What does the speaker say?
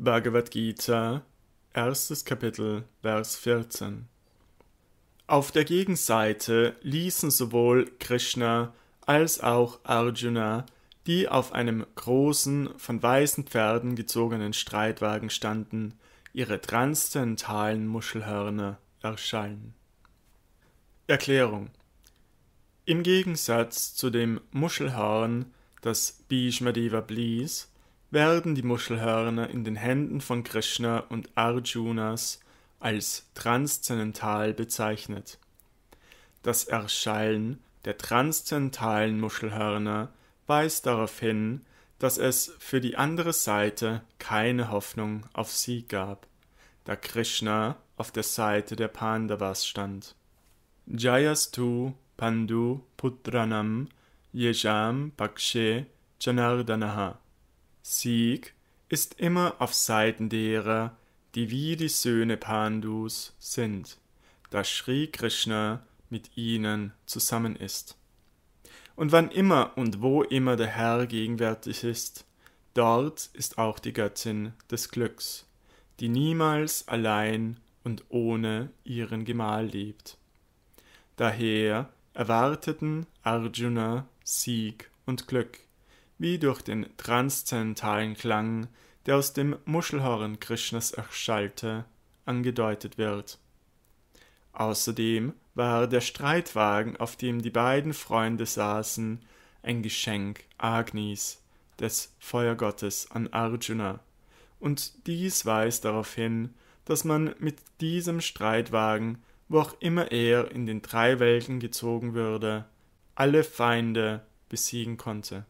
Bhagavad Gita, erstes Kapitel, Vers 14. Auf der Gegenseite ließen sowohl Krishna als auch Arjuna, die auf einem großen, von weißen Pferden gezogenen Streitwagen standen, ihre transzendentalen Muschelhörner erschallen. Erklärung Im Gegensatz zu dem Muschelhorn, das Bhishma Deva blies, werden die Muschelhörner in den Händen von Krishna und Arjunas als transzendental bezeichnet. Das Erscheinen der transzendentalen Muschelhörner weist darauf hin, dass es für die andere Seite keine Hoffnung auf Sieg gab, da Krishna auf der Seite der Pandavas stand. Jayastu Pandu Putranam Yesham Pakshe Janardanaha Sieg ist immer auf Seiten derer, die wie die Söhne Pandus sind, da Sri Krishna mit ihnen zusammen ist. Und wann immer und wo immer der Herr gegenwärtig ist, dort ist auch die Göttin des Glücks, die niemals allein und ohne ihren Gemahl lebt. Daher erwarteten Arjuna Sieg und Glück wie durch den transzendentalen Klang, der aus dem Muschelhorn Krishnas erschallte, angedeutet wird. Außerdem war der Streitwagen, auf dem die beiden Freunde saßen, ein Geschenk Agnis, des Feuergottes an Arjuna, und dies weist darauf hin, dass man mit diesem Streitwagen, wo auch immer er in den drei Welten gezogen würde, alle Feinde besiegen konnte.